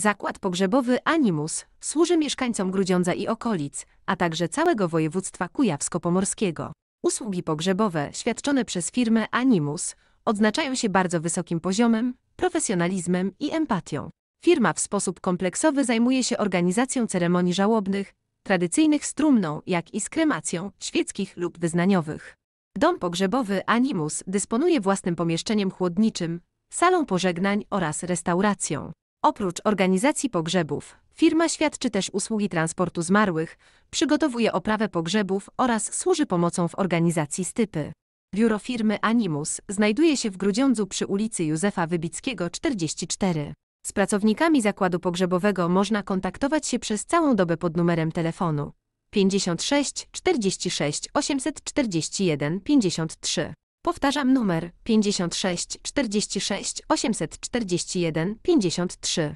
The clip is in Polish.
Zakład pogrzebowy Animus służy mieszkańcom Grudziądza i okolic, a także całego województwa kujawsko-pomorskiego. Usługi pogrzebowe świadczone przez firmę Animus odznaczają się bardzo wysokim poziomem, profesjonalizmem i empatią. Firma w sposób kompleksowy zajmuje się organizacją ceremonii żałobnych, tradycyjnych z trumną, jak i z kremacją, świeckich lub wyznaniowych. Dom pogrzebowy Animus dysponuje własnym pomieszczeniem chłodniczym, salą pożegnań oraz restauracją. Oprócz organizacji pogrzebów, firma świadczy też usługi transportu zmarłych, przygotowuje oprawę pogrzebów oraz służy pomocą w organizacji stypy. Biuro firmy Animus znajduje się w Grudziądzu przy ulicy Józefa Wybickiego 44. Z pracownikami zakładu pogrzebowego można kontaktować się przez całą dobę pod numerem telefonu 56 46 841 53. Powtarzam numer 56 46 841 53.